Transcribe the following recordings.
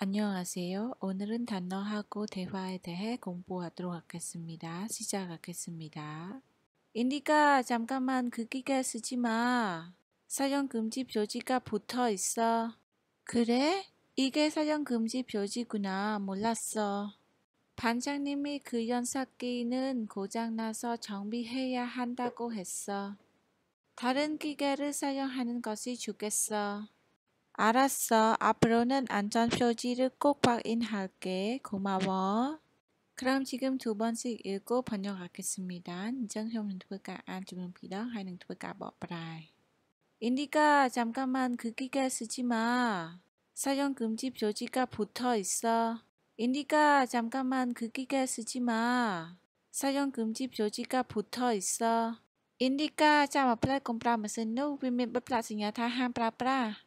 안녕하세요. 오늘은 단어하고 대화에 대해 공부하도록 하겠습니다. 시작하겠습니다. 인디가 잠깐만 그 기계 쓰지 마. 사용 금지 표지가 붙어 있어. 그래? 이게 사용 금지 표지구나. 몰랐어. 반장님이 그 연사기는 고장나서 정비해야 한다고 했어. 다른 기계를 사용하는 것이 좋겠어. 알았어. 앞으로는 안전 표지를 꼭 확인할게. 고마워. 그럼 지금 두 번씩 읽고 번역하겠습니다. 인정 형은 누굴까 안 주면 비더 하는 누굴까 뭐라이 인디가 잠깐만 그 기계 쓰지 마. 사용 금지 표지가 붙어 있어. 인디가 잠깐만 그 기계 쓰지 마. 사용 금지 표지가 붙어 있어. 인디가 잠깐 플랫 콤프라마스 노 위민 플랫 생야 다한 브라브라.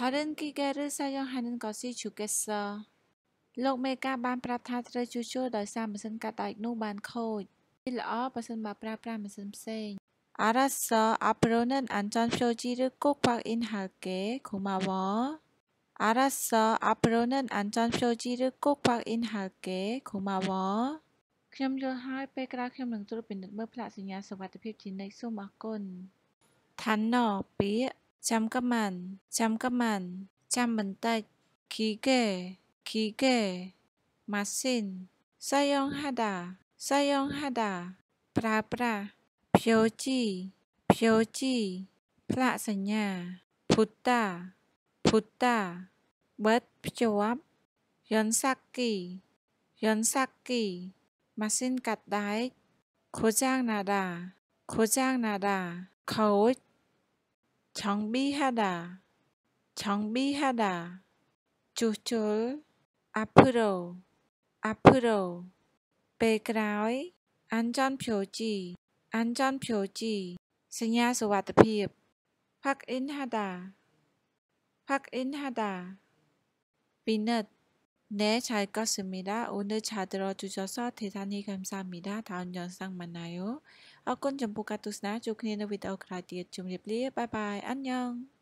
다른기계를사용하는것이좋겠 어. លោកមេការបានប្រាប់ថាត្រូវជួសជុលដោយសារម៉ាស៊ីនកាត់ដែកនោះបានខូចទីល្អបើសិនបើប្រើប្រាស់ម៉ាស៊ីនផ្សេង알았어앞으로는안전표지를꼭확인할게고마워알았어앞으로는안전표지를꼭확인할게고마워ខ្ញុំយល់ហើយពេលក្រោយខ្ញុំនឹងត្រួតពិនិត្យមើលផ្លាកសញ្ញាសុវត្ថិភាពជានិច្ចសូមអរគុណឋានណពាក្យจำกับมันจำกับมันจำบันไดขี่เก๋ขี่เก๋มาสินสยองฮดาสยองฮดา ปราปราเพียวจีเพียวจีพระสัญญา พุทธาพุทธาเบิดพจวบยอนสักกี่ยนสักกี่มาสินกัดได้โคจ้างนาดาโคจ้างนาดาเขา 정비하다, 정비하다. 주출, 앞으로, 앞으로. 배그라이, 안전표지, 안전표지. 승야수와드피읍. 확인하다, 확인하다. 비넛, 네, 잘 껐습니다. 오늘 잘 들어주셔서 대단히 감사합니다. 다음 영상 만나요. អរគុណចំពោះការទស្សនាជួបគ្នានៅវីដេអូក្រោយទៀតជម្រាបលាបាយបាយអញ្ញង